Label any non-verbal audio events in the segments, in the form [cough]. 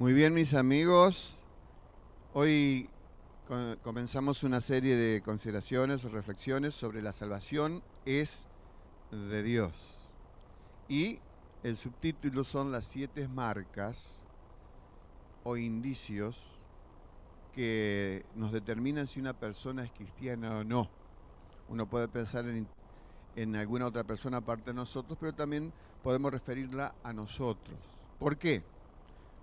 Muy bien, mis amigos. Hoy comenzamos una serie de consideraciones, o reflexiones sobre la salvación es de Dios. Y el subtítulo son las siete marcas o indicios que nos determinan si una persona es cristiana o no. Uno puede pensar en, en alguna otra persona aparte de nosotros, pero también podemos referirla a nosotros. ¿Por qué?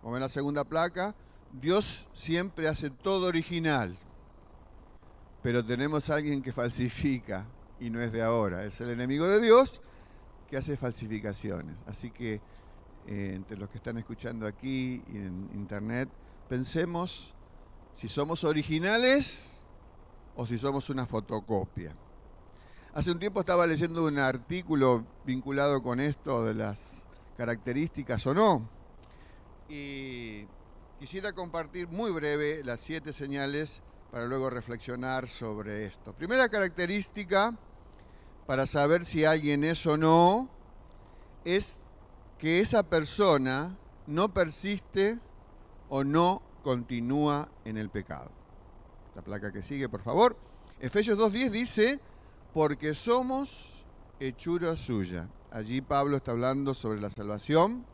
como en la segunda placa, Dios siempre hace todo original, pero tenemos a alguien que falsifica y no es de ahora, es el enemigo de Dios que hace falsificaciones. Así que eh, entre los que están escuchando aquí y en internet, pensemos si somos originales o si somos una fotocopia. Hace un tiempo estaba leyendo un artículo vinculado con esto de las características o no y quisiera compartir muy breve las siete señales para luego reflexionar sobre esto. Primera característica para saber si alguien es o no es que esa persona no persiste o no continúa en el pecado. La placa que sigue, por favor. Efesios 2.10 dice, porque somos hechura suya. Allí Pablo está hablando sobre la salvación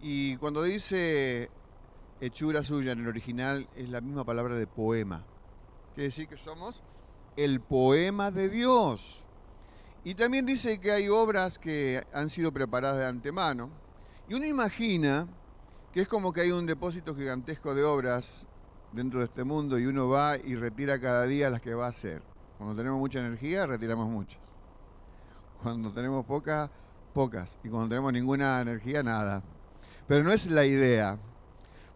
y cuando dice hechura suya en el original, es la misma palabra de poema. Quiere decir que somos el poema de Dios. Y también dice que hay obras que han sido preparadas de antemano. Y uno imagina que es como que hay un depósito gigantesco de obras dentro de este mundo y uno va y retira cada día las que va a hacer. Cuando tenemos mucha energía, retiramos muchas. Cuando tenemos pocas, pocas. Y cuando tenemos ninguna energía, nada. Pero no es la idea.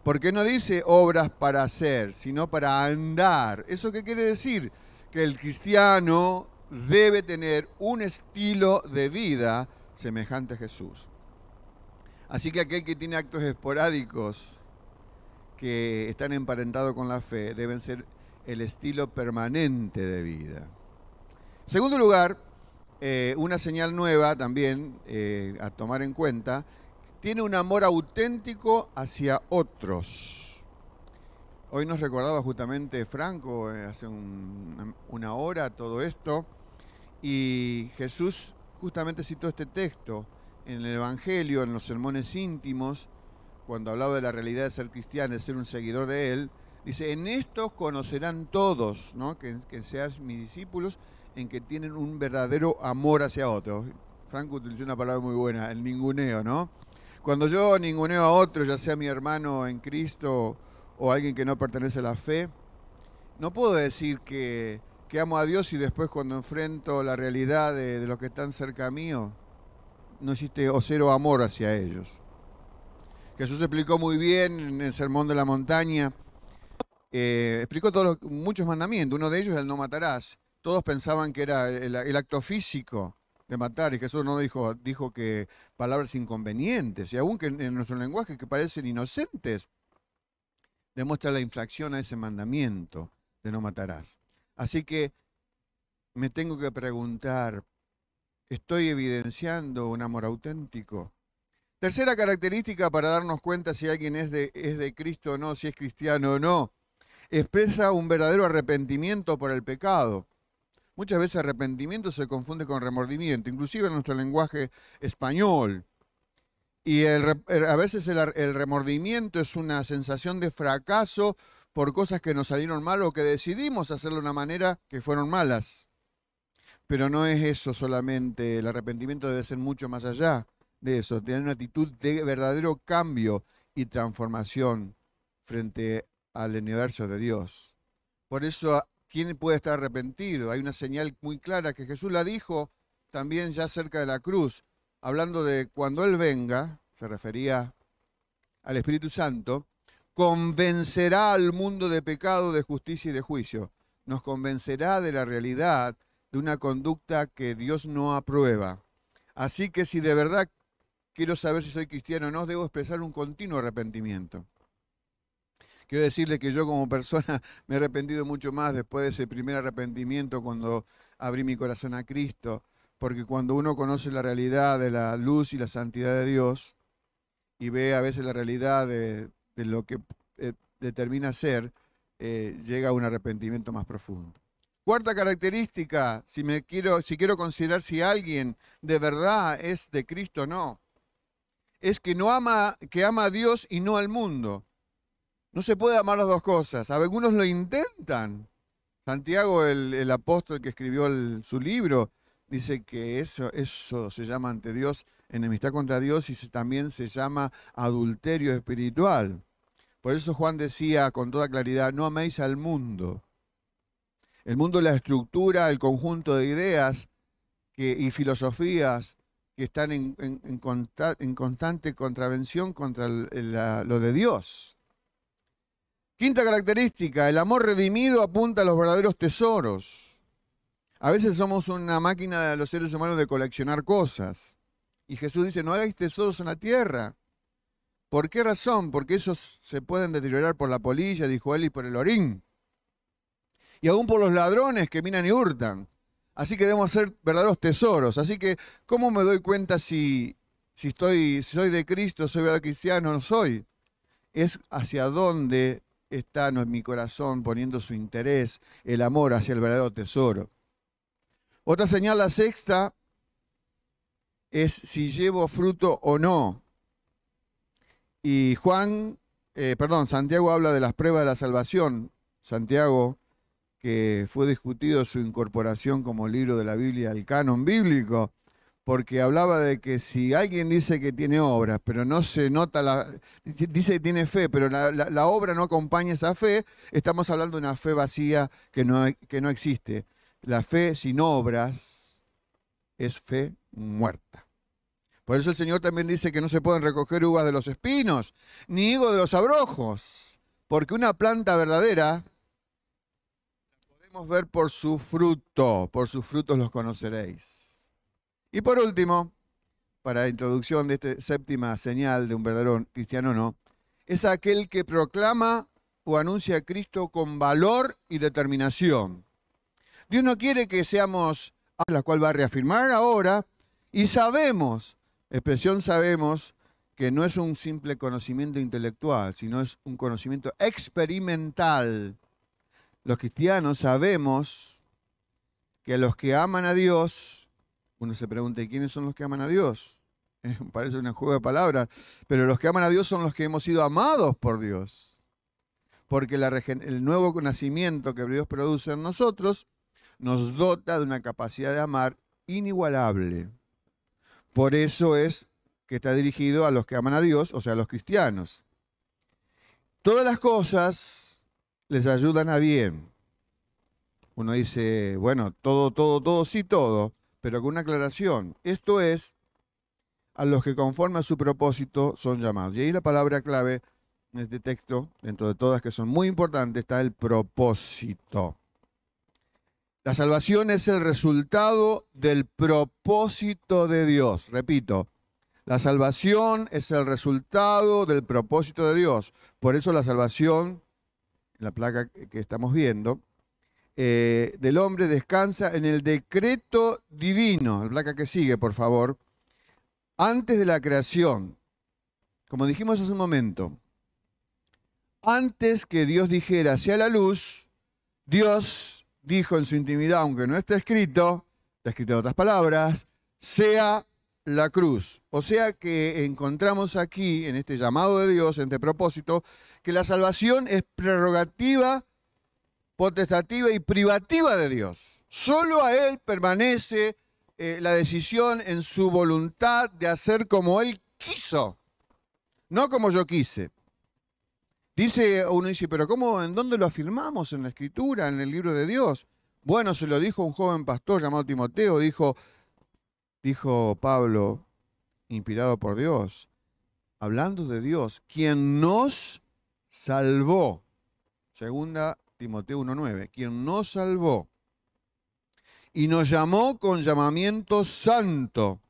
Porque no dice obras para hacer, sino para andar. ¿Eso qué quiere decir? Que el cristiano debe tener un estilo de vida semejante a Jesús. Así que aquel que tiene actos esporádicos que están emparentados con la fe deben ser el estilo permanente de vida. Segundo lugar, eh, una señal nueva también eh, a tomar en cuenta tiene un amor auténtico hacia otros. Hoy nos recordaba justamente Franco eh, hace una hora todo esto y Jesús justamente citó este texto en el Evangelio, en los sermones íntimos, cuando hablaba de la realidad de ser cristiano, de ser un seguidor de Él, dice, en estos conocerán todos, ¿no? que, que seas mis discípulos, en que tienen un verdadero amor hacia otros. Franco utilizó una palabra muy buena, el ninguneo, ¿no? Cuando yo ninguneo a otro, ya sea mi hermano en Cristo o alguien que no pertenece a la fe, no puedo decir que, amo a Dios y después cuando enfrento la realidad de, de los que están cerca mío, no existe o cero amor hacia ellos. Jesús explicó muy bien en el Sermón de la Montaña, eh, explicó todos muchos mandamientos, uno de ellos es el no matarás. Todos pensaban que era el acto físico, matar. Y Jesús no dijo, dijo que palabras inconvenientes, y aún que en nuestro lenguaje que parecen inocentes, demuestra la infracción a ese mandamiento de no matarás. Así que me tengo que preguntar, ¿estoy evidenciando un amor auténtico? Tercera característica para darnos cuenta si alguien es de, es de Cristo o no, si es cristiano o no, expresa un verdadero arrepentimiento por el pecado. Muchas veces arrepentimiento se confunde con remordimiento, inclusive en nuestro lenguaje español. Y a veces el, remordimiento es una sensación de fracaso por cosas que nos salieron mal o que decidimos hacerlo de una manera que fueron malas. Pero no es eso solamente, el arrepentimiento debe ser mucho más allá de eso, tener una actitud de verdadero cambio y transformación frente al universo de Dios. Por eso ¿quién puede estar arrepentido? Hay una señal muy clara que Jesús la dijo también ya cerca de la cruz, hablando de cuando Él venga, se refería al Espíritu Santo, convencerá al mundo de pecado, de justicia y de juicio. Nos convencerá de la realidad de una conducta que Dios no aprueba. Así que si de verdad quiero saber si soy cristiano o no, debo expresar un continuo arrepentimiento. Quiero decirle que yo como persona [laughs] me he arrepentido mucho más después de ese primer arrepentimiento cuando abrí mi corazón a Cristo, porque cuando uno conoce la realidad de la luz y la santidad de Dios y ve a veces la realidad de, lo que eh, determina ser, eh, llega a un arrepentimiento más profundo. Cuarta característica, si me quiero, si quiero considerar si alguien de verdad es de Cristo o no, es que no ama, que ama a Dios y no al mundo. No se puede amar las dos cosas. Algunos lo intentan. Santiago, el, apóstol que escribió su libro, dice que eso, eso se llama ante Dios enemistad contra Dios y también se llama adulterio espiritual. Por eso Juan decía con toda claridad, no améis al mundo. El mundo es la estructura, el conjunto de ideas y filosofías que están en, constante contravención contra lo de Dios. Quinta característica, el amor redimido apunta a los verdaderos tesoros. A veces somos una máquina de los seres humanos de coleccionar cosas. Y Jesús dice, no hagáis tesoros en la tierra. ¿Por qué razón? Porque ellos se pueden deteriorar por la polilla, dijo él, y por el orín. Y aún por los ladrones que minan y hurtan. Así que debemos ser verdaderos tesoros. Así que, ¿cómo me doy cuenta si, si, estoy, soy de Cristo, soy verdadero cristiano o no soy? Es hacia dónde está en mi corazón poniendo su interés, el amor hacia el verdadero tesoro. Otra señal, la sexta, es si llevo fruto o no. Y Juan, eh, perdón, Santiago habla de las pruebas de la salvación. Santiago, que fue discutido su incorporación como libro de la Biblia al canon bíblico porque hablaba de que si alguien dice que tiene obras, pero no se nota la. dice que tiene fe, pero la, obra no acompaña esa fe, estamos hablando de una fe vacía que no, que no existe. La fe sin obras es fe muerta. Por eso el Señor también dice que no se pueden recoger uvas de los espinos, ni higo de los abrojos, porque una planta verdadera la podemos ver por su fruto, por sus frutos los conoceréis. Y por último, para la introducción de esta séptima señal de un verdadero cristiano no, es aquel que proclama o anuncia a Cristo con valor y determinación. Dios no quiere que seamos la cual va a reafirmar ahora y sabemos, expresión sabemos, que no es un simple conocimiento intelectual, sino es un conocimiento experimental. Los cristianos sabemos que los que aman a Dios uno se pregunta, quiénes son los que aman a Dios? [laughs] Eh, parece una juego de palabras, pero los que aman a Dios son los que hemos sido amados por Dios. Porque la el nuevo nacimiento que Dios produce en nosotros nos dota de una capacidad de amar inigualable. Por eso es que está dirigido a los que aman a Dios, o sea, a los cristianos. Todas las cosas les ayudan a bien. Uno dice, bueno, todo, todo, todo, sí, todo pero con una aclaración. Esto es a los que conforme a su propósito son llamados. Y ahí la palabra clave en este texto, dentro de todas que son muy importantes, está el propósito. La salvación es el resultado del propósito de Dios. Repito, la salvación es el resultado del propósito de Dios. Por eso la salvación, la placa que estamos viendo, eh, del hombre descansa en el decreto divino, la placa que sigue, por favor, antes de la creación, como dijimos hace un momento, antes que Dios dijera sea la luz, Dios dijo en su intimidad, aunque no está escrito, está escrito en otras palabras, sea la cruz. O sea que encontramos aquí, en este llamado de Dios, en este propósito, que la salvación es prerrogativa potestativa y privativa de Dios. Solo a Él permanece eh, la decisión en su voluntad de hacer como Él quiso, no como yo quise. Dice, uno dice, pero ¿cómo, en dónde lo afirmamos? En la escritura, en el libro de Dios. Bueno, se lo dijo un joven pastor llamado Timoteo, dijo, dijo Pablo, inspirado por Dios, hablando de Dios, quien nos salvó. Segunda Timoteo 1.9, quien nos salvó y nos llamó con llamamiento santo,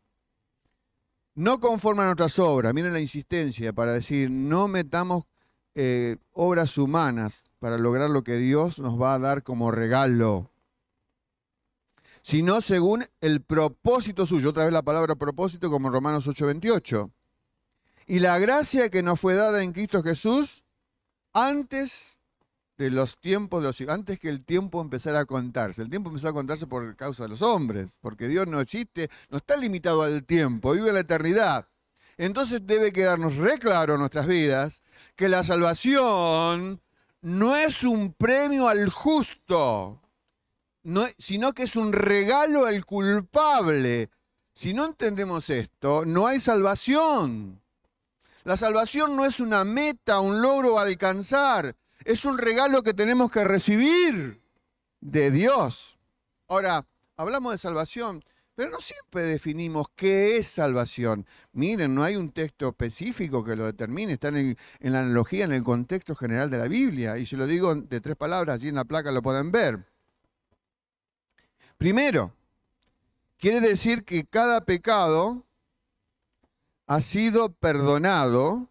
no conforme a nuestras obras. Miren la insistencia para decir, no metamos eh, obras humanas para lograr lo que Dios nos va a dar como regalo, sino según el propósito suyo. Otra vez la palabra propósito como en Romanos 8:28. Y la gracia que nos fue dada en Cristo Jesús antes de los tiempos de los antes que el tiempo empezara a contarse. El tiempo empezó a contarse por causa de los hombres, porque Dios no existe, no está limitado al tiempo, vive la eternidad. Entonces debe quedarnos re claro en nuestras vidas que la salvación no es un premio al justo, no, sino que es un regalo al culpable. Si no entendemos esto, no hay salvación. La salvación no es una meta, un logro a alcanzar, es un regalo que tenemos que recibir de Dios. Ahora, hablamos de salvación, pero no siempre definimos qué es salvación. Miren, no hay un texto específico que lo determine, está en, la analogía, en el contexto general de la Biblia. Y se lo digo de tres palabras, allí en la placa lo pueden ver. Primero, quiere decir que cada pecado ha sido perdonado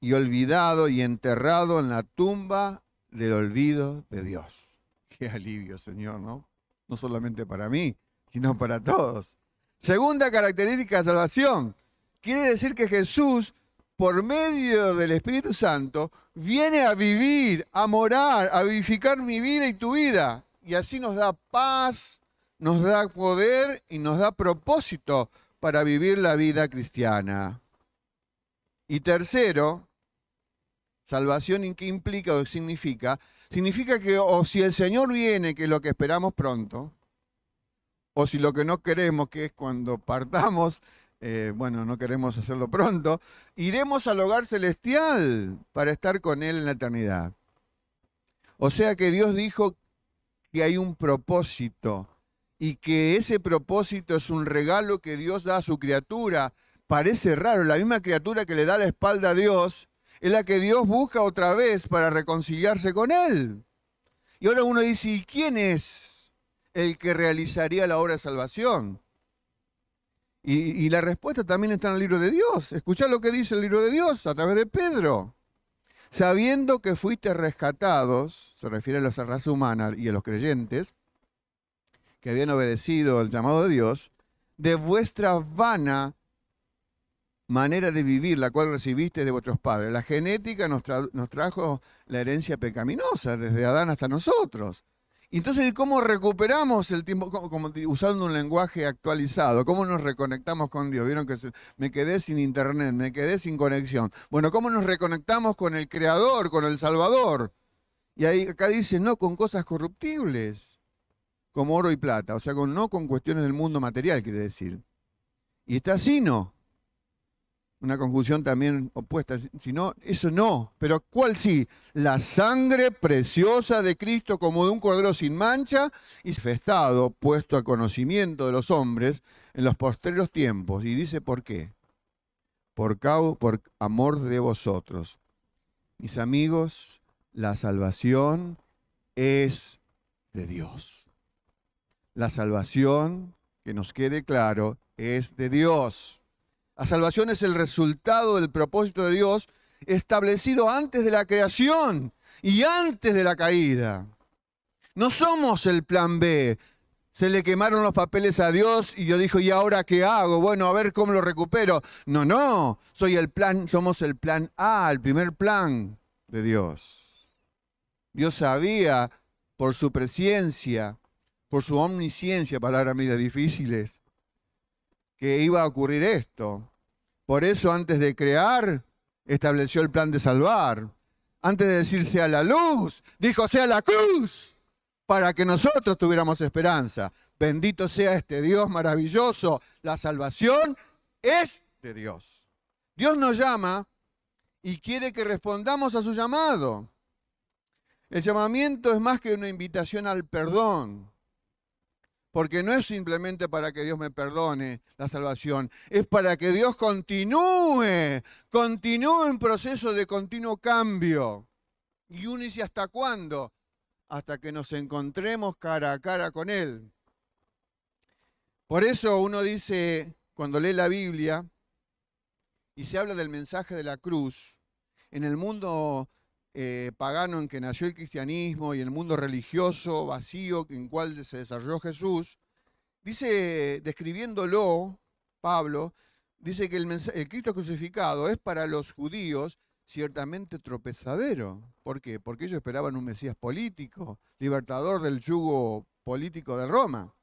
y olvidado y enterrado en la tumba del olvido de Dios. [laughs] Qué alivio, Señor, ¿no? No solamente para mí, sino para todos. Segunda característica de salvación. Quiere decir que Jesús, por medio del Espíritu Santo, viene a vivir, a morar, a vivificar mi vida y tu vida. Y así nos da paz, nos da poder y nos da propósito para vivir la vida cristiana. Y tercero, Salvación ¿en ¿qué implica o significa? Significa que o si el Señor viene, que es lo que esperamos pronto, o si lo que no queremos, que es cuando partamos, eh, bueno, no queremos hacerlo pronto, iremos al hogar celestial para estar con Él en la eternidad. O sea que Dios dijo que hay un propósito y que ese propósito es un regalo que Dios da a su criatura. Parece raro, la misma criatura que le da la espalda a Dios es la que Dios busca otra vez para reconciliarse con Él. Y ahora uno dice, ¿y quién es el que realizaría la obra de salvación? Y, la respuesta también está en el libro de Dios. Escuchá lo que dice el libro de Dios a través de Pedro. Sabiendo que fuiste rescatados, se refiere a la raza humana y a los creyentes, que habían obedecido al llamado de Dios, de vuestra vana manera de vivir, la cual recibiste de vuestros padres. La genética nos, trajo la herencia pecaminosa, desde Adán hasta nosotros. Y entonces, ¿cómo recuperamos el tiempo? Como, usando un lenguaje actualizado, ¿cómo nos reconectamos con Dios? Vieron que me quedé sin internet, me quedé sin conexión. Bueno, ¿cómo nos reconectamos con el Creador, con el Salvador? Y ahí acá dice, no con cosas corruptibles, como oro y plata, o sea, con, no con cuestiones del mundo material, quiere decir. Y está así no una conjunción también opuesta, si no, eso no, pero ¿cuál sí? La sangre preciosa de Cristo como de un cordero sin mancha y festado, puesto a conocimiento de los hombres en los postreros tiempos. Y dice, ¿por qué? Por, cabo, por amor de vosotros. Mis amigos, la salvación es de Dios. La salvación, que nos quede claro, es de Dios. La salvación es el resultado del propósito de Dios establecido antes de la creación y antes de la caída. No somos el plan B. Se le quemaron los papeles a Dios y yo dijo, ¿y ahora qué hago? Bueno, a ver cómo lo recupero. No, no, soy el plan, somos el plan A, el primer plan de Dios. Dios sabía por su presencia, por su omnisciencia, palabras mías, difíciles, que iba a ocurrir esto. Por eso antes de crear, estableció el plan de salvar. Antes de decir sea la luz, dijo sea la cruz, para que nosotros tuviéramos esperanza. Bendito sea este Dios maravilloso. La salvación es de Dios. Dios nos llama y quiere que respondamos a su llamado. El llamamiento es más que una invitación al perdón. Porque no es simplemente para que Dios me perdone la salvación, es para que Dios continúe, continúe en proceso de continuo cambio. Y uno dice, ¿hasta cuándo? Hasta que nos encontremos cara a cara con Él. Por eso uno dice, cuando lee la Biblia y se habla del mensaje de la cruz, en el mundo eh, pagano en que nació el cristianismo y el mundo religioso vacío en cual se desarrolló Jesús, dice, describiéndolo, Pablo, dice que el, Cristo crucificado es para los judíos ciertamente tropezadero. ¿Por qué? Porque ellos esperaban un Mesías político, libertador del yugo político de Roma.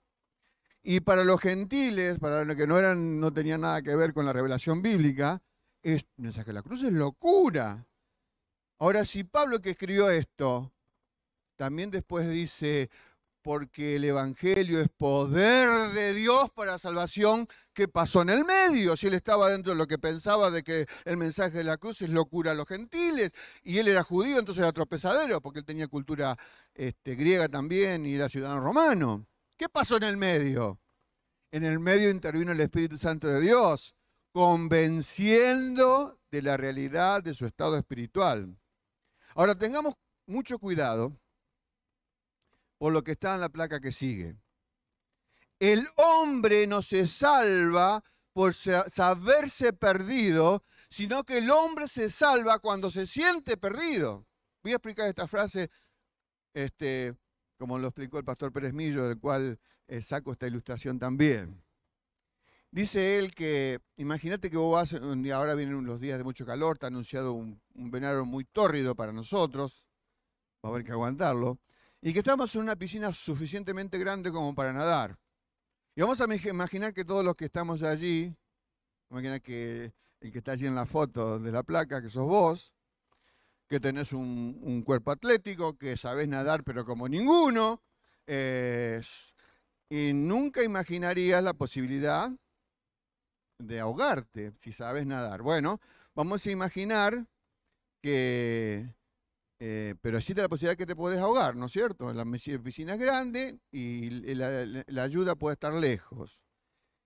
Y para los gentiles, para los que no, eran, no tenían nada que ver con la revelación bíblica, es, mensaje la cruz es locura. Ahora, si Pablo que escribió esto, también después dice, porque el Evangelio es poder de Dios para salvación, ¿qué pasó en el medio? Si él estaba dentro de lo que pensaba de que el mensaje de la cruz es locura a los gentiles, y él era judío, entonces era tropezadero, porque él tenía cultura este, griega también y era ciudadano romano. ¿Qué pasó en el medio? En el medio intervino el Espíritu Santo de Dios, convenciendo de la realidad de su estado espiritual. Ahora tengamos mucho cuidado por lo que está en la placa que sigue. El hombre no se salva por saberse perdido, sino que el hombre se salva cuando se siente perdido. Voy a explicar esta frase, este, como lo explicó el pastor Pérez Millo, del cual eh, saco esta ilustración también. Dice él que, imagínate que vos vas, ahora vienen los días de mucho calor, te ha anunciado un, un muy tórrido para nosotros, va a haber que aguantarlo, y que estamos en una piscina suficientemente grande como para nadar. Y vamos a imaginar que todos los que estamos allí, imagina que el que está allí en la foto de la placa, que sos vos, que tenés un, cuerpo atlético, que sabés nadar pero como ninguno, eh, y nunca imaginarías la posibilidad de ahogarte si sabes nadar. Bueno, vamos a imaginar que... Eh, pero existe la posibilidad que te puedes ahogar, ¿no es cierto? La piscina es grande y eh, la, ayuda puede estar lejos.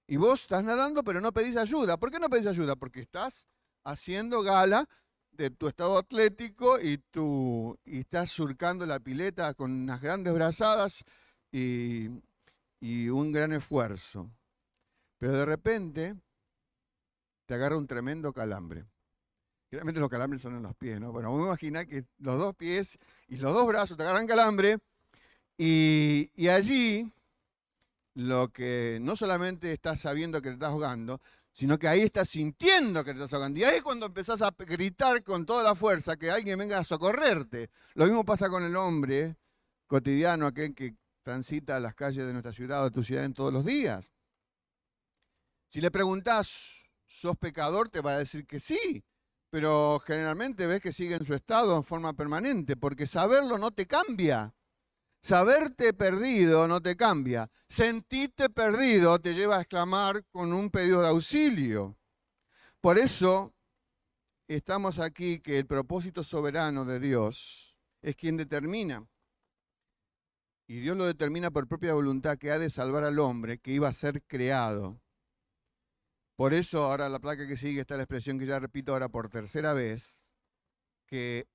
Y vos estás nadando, pero no pedís ayuda. ¿Por qué no pedís ayuda? Porque estás haciendo gala de tu estado atlético y, tú y estás surcando la pileta con unas grandes brazadas y un gran esfuerzo. Pero de repente te agarra un tremendo calambre. Realmente los calambres son en los pies, ¿no? Bueno, vamos a que los dos pies y los dos brazos te agarran calambre y, allí lo que no solamente estás sabiendo que te estás ahogando, sino que ahí estás sintiendo que te estás ahogando. Y ahí es cuando empezás a gritar con toda la fuerza que alguien venga a socorrerte. Lo mismo pasa con el hombre cotidiano, aquel que transita las calles de nuestra ciudad o de tu ciudad en todos los días. Si le preguntás sos pecador, te va a decir que sí, pero generalmente ves que sigue en su estado en forma permanente, porque saberlo no te cambia. Saberte perdido no te cambia. Sentirte perdido te lleva a exclamar con un pedido de auxilio. Por eso estamos aquí que el propósito soberano de Dios es quien determina. Y Dios lo determina por propia voluntad que ha de salvar al hombre que iba a ser creado. Por eso ahora la placa que sigue está la expresión que ya repito ahora por tercera vez, que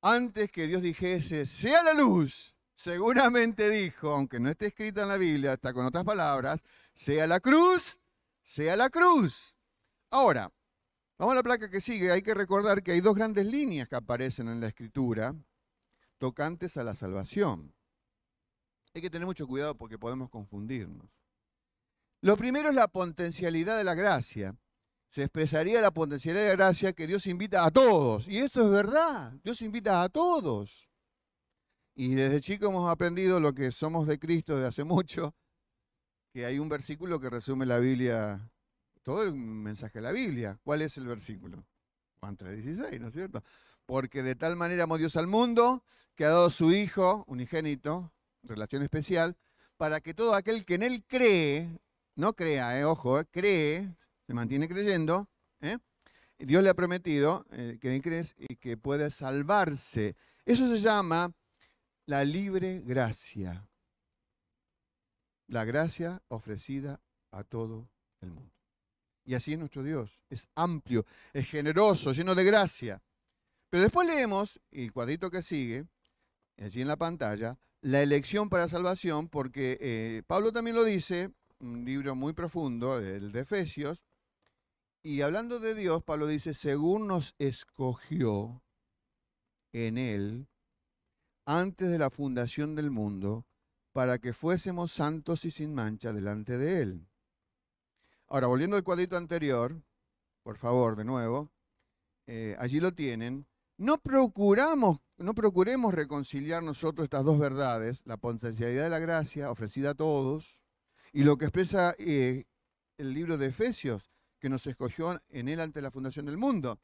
antes que Dios dijese, sea la luz, seguramente dijo, aunque no esté escrita en la Biblia, está con otras palabras, sea la cruz, sea la cruz. Ahora, vamos a la placa que sigue. Hay que recordar que hay dos grandes líneas que aparecen en la escritura tocantes a la salvación. Hay que tener mucho cuidado porque podemos confundirnos. Lo primero es la potencialidad de la gracia. Se expresaría la potencialidad de la gracia que Dios invita a todos. Y esto es verdad. Dios invita a todos. Y desde chico hemos aprendido lo que somos de Cristo desde hace mucho, que hay un versículo que resume la Biblia, todo el mensaje de la Biblia. ¿Cuál es el versículo? Juan 3:16, ¿no es cierto? Porque de tal manera amó Dios al mundo que ha dado su Hijo unigénito, relación especial, para que todo aquel que en Él cree no crea, eh, ojo, eh, cree, se mantiene creyendo, eh, Dios le ha prometido que crees y que puede salvarse. Eso se llama la libre gracia. La gracia ofrecida a todo el mundo. Y así es nuestro Dios. Es amplio, es generoso, lleno de gracia. Pero después leemos, el cuadrito que sigue, allí en la pantalla, la elección para salvación, porque Pablo también lo dice un libro muy profundo, el de Efesios, y hablando de Dios, Pablo dice, según nos escogió en Él antes de la fundación del mundo, para que fuésemos santos y sin mancha delante de Él. Ahora, volviendo al cuadrito anterior, por favor, de nuevo, eh, allí lo tienen. No procuramos, no procuremos reconciliar nosotros estas dos verdades, la potencialidad de la gracia ofrecida a todos y lo que expresa eh, el libro de Efesios, que nos escogió en él ante la fundación del mundo.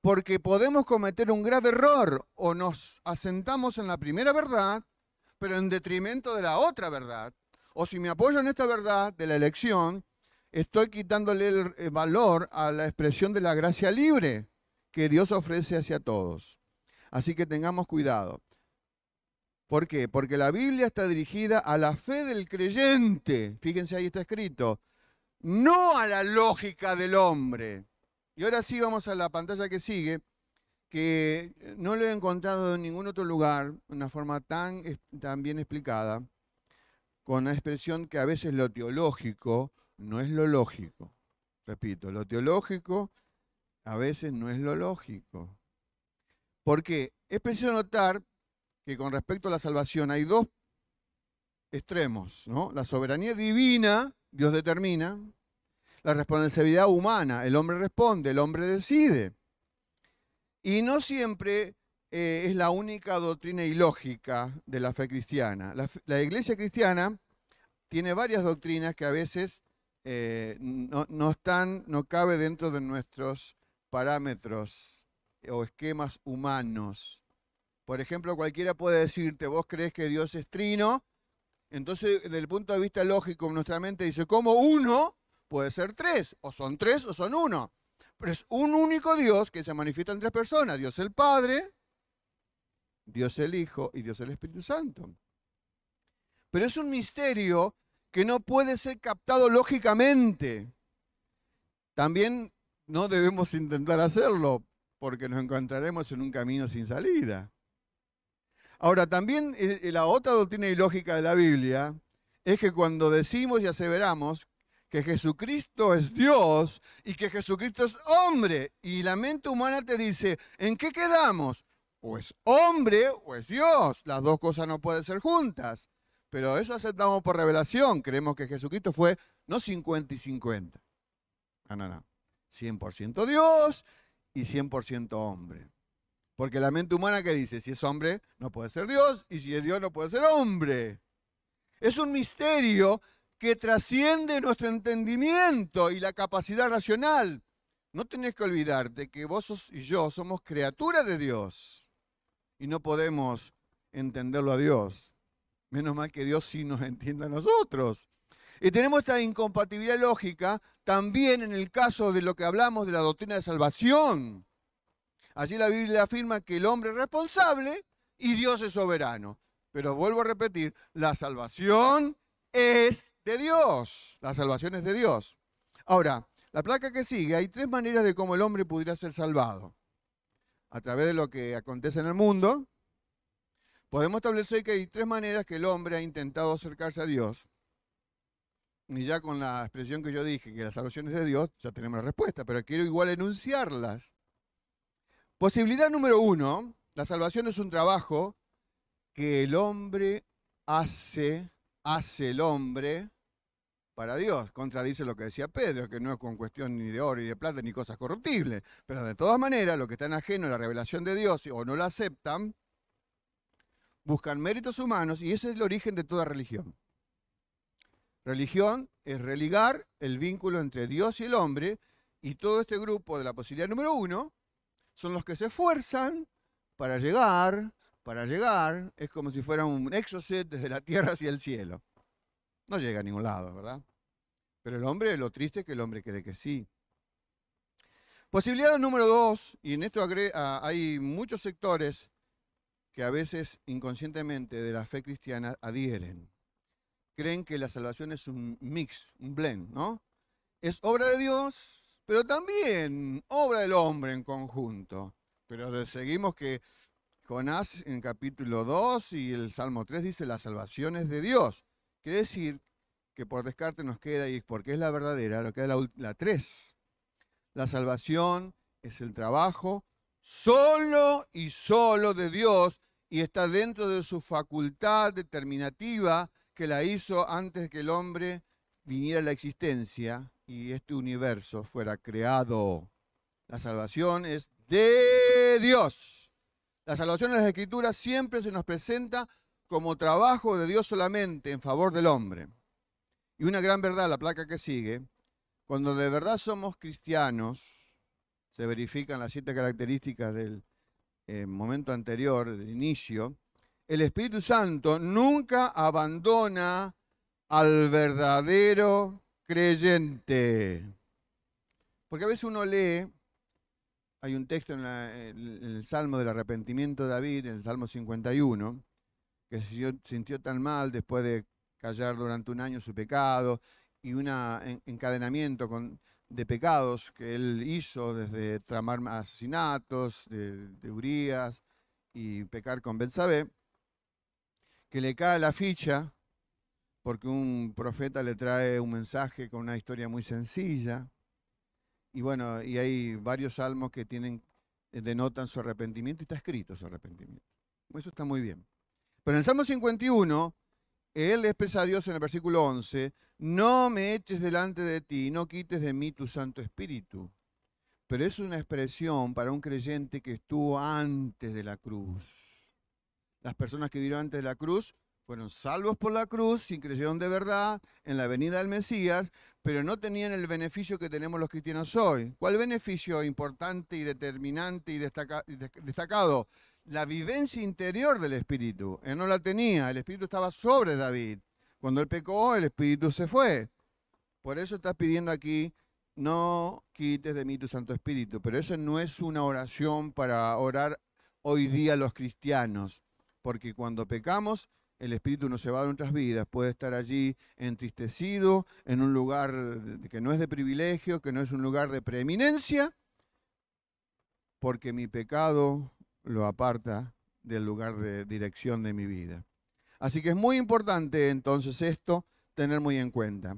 Porque podemos cometer un grave error o nos asentamos en la primera verdad, pero en detrimento de la otra verdad. O si me apoyo en esta verdad de la elección, estoy quitándole el eh, valor a la expresión de la gracia libre que Dios ofrece hacia todos. Así que tengamos cuidado. ¿Por qué? Porque la Biblia está dirigida a la fe del creyente. Fíjense, ahí está escrito. No a la lógica del hombre. Y ahora sí vamos a la pantalla que sigue, que no lo he encontrado en ningún otro lugar, una forma tan, bien explicada, con la expresión que a veces lo teológico no es lo lógico. Repito, lo teológico a veces no es lo lógico. Porque es preciso notar que con respecto a la salvación hay dos extremos, ¿no? La soberanía divina, Dios determina, la responsabilidad humana, el hombre responde, el hombre decide. Y no siempre eh, es la única doctrina ilógica de la fe cristiana. La, iglesia cristiana tiene varias doctrinas que a veces eh, no, no, están, no cabe dentro de nuestros parámetros o esquemas humanos. Por ejemplo, cualquiera puede decirte, vos crees que Dios es trino, entonces desde el punto de vista lógico nuestra mente dice, ¿cómo uno puede ser tres? O son tres o son uno. Pero es un único Dios que se manifiesta en tres personas, Dios el Padre, Dios el Hijo y Dios el Espíritu Santo. Pero es un misterio que no puede ser captado lógicamente. También no debemos intentar hacerlo porque nos encontraremos en un camino sin salida. Ahora, también eh, eh, la otra doctrina ilógica de la Biblia es que cuando decimos y aseveramos que Jesucristo es Dios y que Jesucristo es hombre, y la mente humana te dice, ¿en qué quedamos? O es hombre o es Dios. Las dos cosas no pueden ser juntas. Pero eso aceptamos por revelación. Creemos que Jesucristo fue no 50 y 50. Ah, no, no, no. 100% Dios y 100% hombre. Porque la mente humana que dice, si es hombre, no puede ser Dios, y si es Dios, no puede ser hombre. Es un misterio que trasciende nuestro entendimiento y la capacidad racional. No tenés que olvidarte que vos y yo somos criaturas de Dios y no podemos entenderlo a Dios. Menos mal que Dios sí nos entiende a nosotros. Y tenemos esta incompatibilidad lógica también en el caso de lo que hablamos de la doctrina de salvación. Allí la Biblia afirma que el hombre es responsable y Dios es soberano. Pero vuelvo a repetir, la salvación es de Dios. La salvación es de Dios. Ahora, la placa que sigue, hay tres maneras de cómo el hombre pudiera ser salvado. A través de lo que acontece en el mundo, podemos establecer que hay tres maneras que el hombre ha intentado acercarse a Dios. Y ya con la expresión que yo dije, que la salvación es de Dios, ya tenemos la respuesta, pero quiero igual enunciarlas Posibilidad número uno, la salvación es un trabajo que el hombre hace, hace el hombre para Dios. Contradice lo que decía Pedro, que no es con cuestión ni de oro ni de plata ni cosas corruptibles. Pero de todas maneras, lo que están ajeno a la revelación de Dios o no la aceptan, buscan méritos humanos y ese es el origen de toda religión. Religión es religar el vínculo entre Dios y el hombre y todo este grupo de la posibilidad número uno son los que se esfuerzan para llegar, para llegar, es como si fuera un exocet desde la tierra hacia el cielo. No llega a ningún lado, ¿verdad? Pero el hombre, lo triste es que el hombre cree que sí. Posibilidad número dos, y en esto ah, hay muchos sectores que a veces inconscientemente de la fe cristiana adhieren. Creen que la salvación es un mix, un blend, ¿no? Es obra de Dios, pero también obra del hombre en conjunto. Pero seguimos que Jonás en capítulo 2 y el Salmo 3 dice la salvación es de Dios. Quiere decir que por descarte nos queda, y porque es la verdadera, lo que es la, la 3. La salvación es el trabajo solo y solo de Dios y está dentro de su facultad determinativa que la hizo antes que el hombre viniera a la existencia y este universo fuera creado. La salvación es de Dios. La salvación en las Escrituras siempre se nos presenta como trabajo de Dios solamente en favor del hombre. Y una gran verdad, la placa que sigue, cuando de verdad somos cristianos, se verifican las siete características del eh, momento anterior, del inicio, el Espíritu Santo nunca abandona al verdadero creyente. Porque a veces uno lee, hay un texto en, el Salmo del Arrepentimiento de David, en el Salmo 51, que se sintió tan mal después de callar durante un año su pecado y un encadenamiento de pecados que él hizo, desde tramar asesinatos de, urías y pecar con Bensabé, que le cae la ficha porque un profeta le trae un mensaje con una historia muy sencilla. Y bueno, y hay varios salmos que tienen, eh, denotan su arrepentimiento y está escrito su arrepentimiento. Eso está muy bien. Pero en el Salmo 51, él expresa a Dios en el versículo 11, no me eches delante de ti, no quites de mí tu Santo Espíritu. Pero es una expresión para un creyente que estuvo antes de la cruz. Las personas que vivieron antes de la cruz fueron salvos por la cruz si creyeron de verdad en la venida del Mesías, pero no tenían el beneficio que tenemos los cristianos hoy. ¿Cuál beneficio importante y determinante y destacado? La vivencia interior del Espíritu. Él no la tenía, el Espíritu estaba sobre David. Cuando él pecó, el Espíritu se fue. Por eso estás pidiendo aquí, no quites de mí tu Santo Espíritu. Pero eso no es una oración para orar hoy día los cristianos. Porque cuando pecamos, el Espíritu no se va de nuestras vidas. Puede estar allí entristecido, en un lugar que no es de privilegio, que no es un lugar de preeminencia, porque mi pecado lo aparta del lugar de dirección de mi vida. Así que es muy importante entonces esto tener muy en cuenta.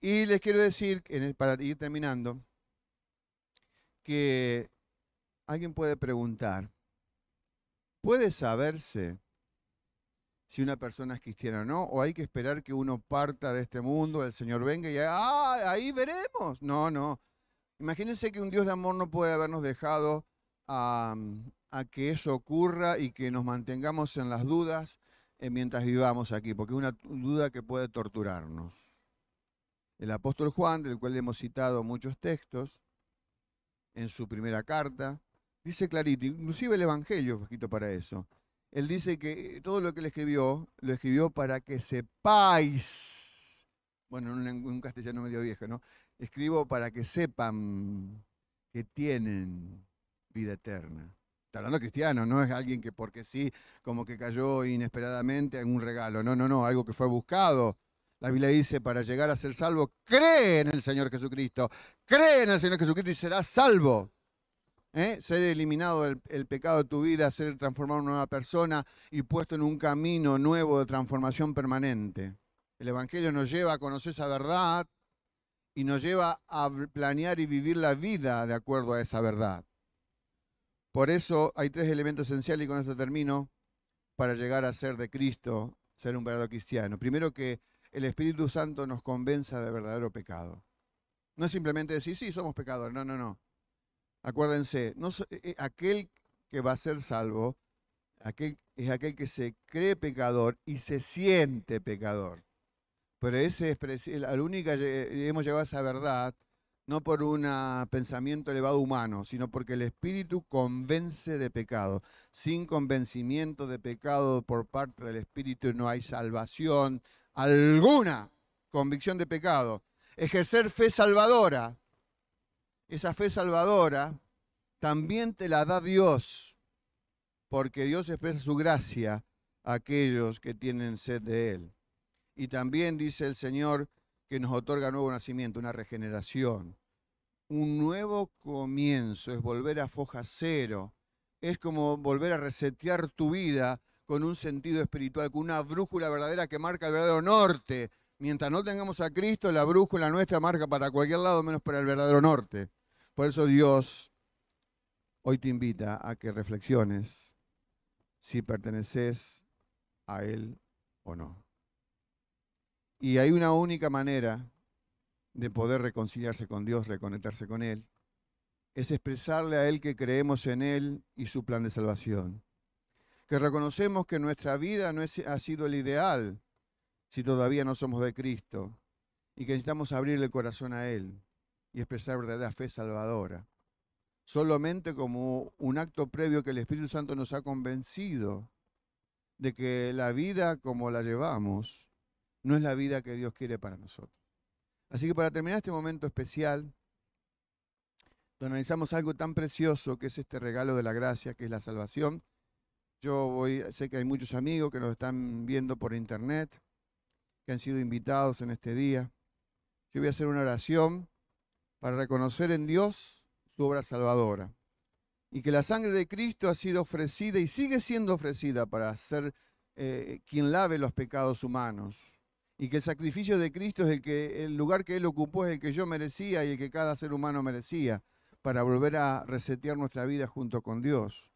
Y les quiero decir, para ir terminando, que alguien puede preguntar, ¿puede saberse si una persona es cristiana o no, o hay que esperar que uno parta de este mundo, el Señor venga y ah, ahí veremos. No, no. Imagínense que un Dios de amor no puede habernos dejado a, que eso ocurra y que nos mantengamos en las dudas eh, mientras vivamos aquí, porque es una duda que puede torturarnos. El apóstol Juan, del cual hemos citado muchos textos en su primera carta, dice clarito, inclusive el Evangelio es para eso él dice que todo lo que él escribió, lo escribió para que sepáis. Bueno, en un castellano medio viejo, ¿no? Escribo para que sepan que tienen vida eterna. Está hablando cristiano, no es alguien que porque sí, como que cayó inesperadamente en un regalo. No, no, no, algo que fue buscado. La Biblia dice, para llegar a ser salvo, cree en el Señor Jesucristo. Cree en el Señor Jesucristo y serás salvo. ¿eh? ser eliminado el, pecado de tu vida, ser transformado en una nueva persona y puesto en un camino nuevo de transformación permanente. El Evangelio nos lleva a conocer esa verdad y nos lleva a planear y vivir la vida de acuerdo a esa verdad. Por eso hay tres elementos esenciales y con esto termino para llegar a ser de Cristo, ser un verdadero cristiano. Primero que el Espíritu Santo nos convenza de verdadero pecado. No es simplemente decir, sí, somos pecadores. No, no, no. Acuérdense, no, eh, eh, aquel que va a ser salvo es aquel que se cree pecador y se siente pecador. Pero ese es la única hemos eh, llegado a esa verdad no por un ah, pensamiento elevado humano, sino porque el Espíritu convence de pecado. Sin convencimiento de pecado por parte del Espíritu no hay salvación alguna. Convicción de pecado. Ejercer fe salvadora, esa fe salvadora también te la da Dios, porque Dios expresa su gracia a aquellos que tienen sed de Él. Y también dice el Señor que nos otorga nuevo nacimiento, una regeneración. Un nuevo comienzo es volver a foja cero, es como volver a resetear tu vida con un sentido espiritual, con una brújula verdadera que marca el verdadero norte Mientras no tengamos a Cristo, la brújula nuestra marca para cualquier lado menos para el verdadero norte. Por eso Dios hoy te invita a que reflexiones si perteneces a Él o no. Y hay una única manera de poder reconciliarse con Dios, reconectarse con Él, es expresarle a Él que creemos en Él y su plan de salvación. Que reconocemos que nuestra vida no ha sido el ideal, si todavía no somos de Cristo y que necesitamos abrirle el corazón a Él y expresar verdadera fe salvadora. Solamente como un acto previo que el Espíritu Santo nos ha convencido de que la vida como la llevamos no es la vida que Dios quiere para nosotros. Así que para terminar este momento especial, analizamos algo tan precioso que es este regalo de la gracia, que es la salvación. Yo sé que hay muchos amigos que nos están viendo por internet, que han sido invitados en este día. Yo voy a hacer una oración para reconocer en Dios su obra salvadora y que la sangre de Cristo ha sido ofrecida y sigue siendo ofrecida para ser eh, quien lave los pecados humanos y que el sacrificio de Cristo es el que el lugar que él ocupó es el que yo merecía y el que cada ser humano merecía para volver a resetear nuestra vida junto con Dios,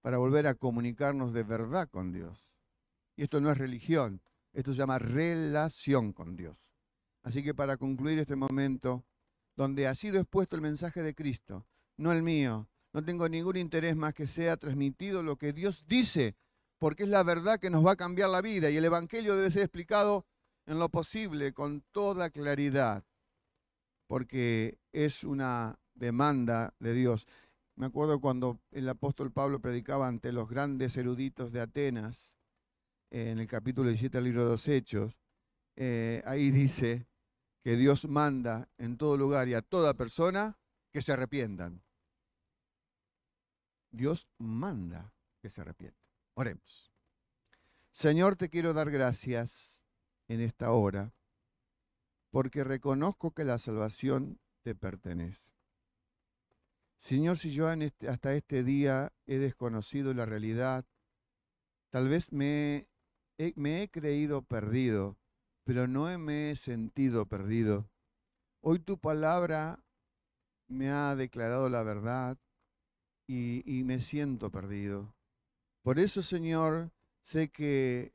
para volver a comunicarnos de verdad con Dios. Y esto no es religión, esto se llama relación con Dios. Así que para concluir este momento, donde ha sido expuesto el mensaje de Cristo, no el mío, no tengo ningún interés más que sea transmitido lo que Dios dice, porque es la verdad que nos va a cambiar la vida y el Evangelio debe ser explicado en lo posible, con toda claridad, porque es una demanda de Dios. Me acuerdo cuando el apóstol Pablo predicaba ante los grandes eruditos de Atenas, en el capítulo 17 del libro de los Hechos, eh, ahí dice que Dios manda en todo lugar y a toda persona que se arrepientan. Dios manda que se arrepientan. Oremos. Señor, te quiero dar gracias en esta hora porque reconozco que la salvación te pertenece. Señor, si yo este, hasta este día he desconocido la realidad, tal vez me me he creído perdido, pero no me he sentido perdido. Hoy tu palabra me ha declarado la verdad y, y me siento perdido. Por eso, Señor, sé que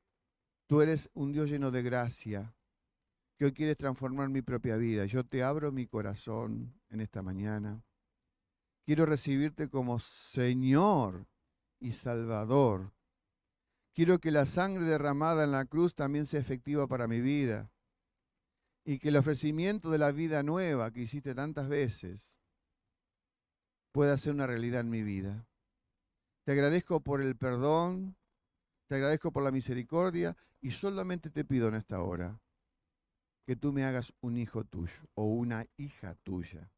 tú eres un Dios lleno de gracia, que hoy quieres transformar mi propia vida. Yo te abro mi corazón en esta mañana. Quiero recibirte como Señor y Salvador Quiero que la sangre derramada en la cruz también sea efectiva para mi vida. Y que el ofrecimiento de la vida nueva que hiciste tantas veces pueda ser una realidad en mi vida. Te agradezco por el perdón, te agradezco por la misericordia y solamente te pido en esta hora que tú me hagas un hijo tuyo o una hija tuya.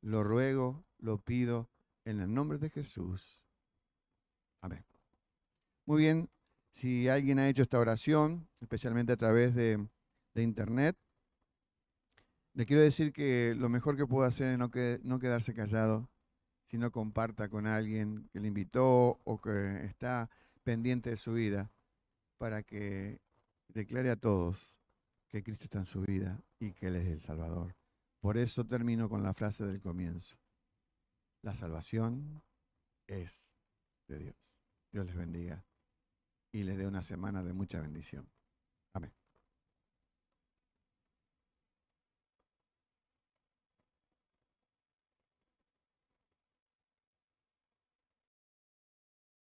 Lo ruego, lo pido en el nombre de Jesús. Amén. Muy bien, si alguien ha hecho esta oración, especialmente a través de, internet, le quiero decir que lo mejor que puedo hacer es no, no quedarse callado, sino comparta con alguien que le invitó o que está pendiente de su vida, para que declare a todos que Cristo está en su vida y que Él es el Salvador. Por eso termino con la frase del comienzo. La salvación es de Dios. Dios les bendiga y les dé una semana de mucha bendición. Amén.